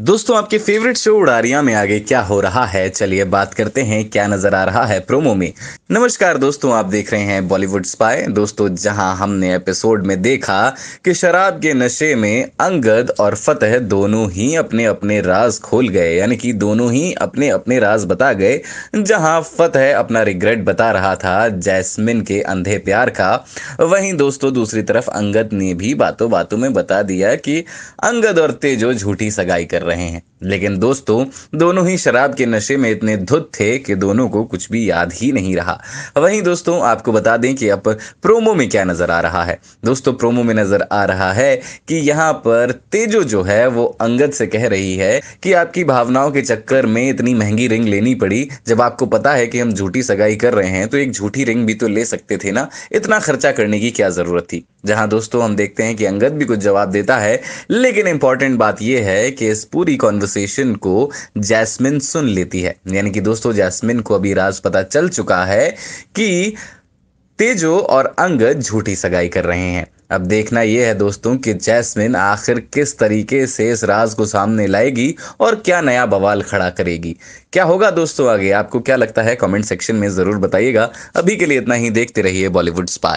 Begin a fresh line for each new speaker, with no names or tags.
दोस्तों आपके favourite show उड़ारिया में आगे क्या हो रहा है चलिए बात करते हैं क्या नजर आ रहा है प्रोमो में नमस्कार दोस्तों आप देख रहे हैं बॉलीवुड स्पाई दोस्तों जहां हमने एपिसोड में देखा कि शराब के नशे में अंगद और फतेह दोनों ही अपने अपने राज खोल गए यानी कि दोनों ही अपने अपने राज बता गए जहां फतेह अपना रिग्रेट बता रहा था जैस्मिन के अंधे प्यार का वहीं दोस्तों दूसरी तरफ अंगद ने भी बातों बातों में बता दिया कि अंगद और तेजो झूठी सगाई कर रहे हैं लेकिन दोस्तों दोनों ही शराब के नशे में इतने धुत थे कि दोनों को कुछ भी याद ही नहीं रहा वहीं दोस्तों आपको बता दें कि अब प्रोमो में क्या नज़र आ रहा है दोस्तों प्रोमो में नज़र आ रहा है कि यहाँ पर तेजो जो है वो अंगद से कह रही है कि आपकी भावनाओं के चक्कर में इतनी महंगी रिंग लेनी पड़ी जब आपको पता है कि हम झूठी सगाई कर रहे हैं तो एक झूठी रिंग भी तो ले सकते थे ना इतना खर्चा करने की क्या ज़रूरत थी जहां दोस्तों हम देखते हैं कि अंगद भी कुछ जवाब देता है लेकिन इंपॉर्टेंट बात यह है कि इस पूरी कॉन्वर्सेशन को जैस्मिन सुन लेती है यानी कि दोस्तों जैस्मिन को अभी राज पता चल चुका है कि तेजो और अंगद झूठी सगाई कर रहे हैं अब देखना यह है दोस्तों कि जैस्मिन आखिर किस तरीके से इस राज को सामने लाएगी और क्या नया बवाल खड़ा करेगी क्या होगा दोस्तों आगे आपको क्या लगता है कमेंट सेक्शन में ज़रूर बताइएगा अभी के लिए इतना ही देखते रहिए बॉलीवुड स्पाई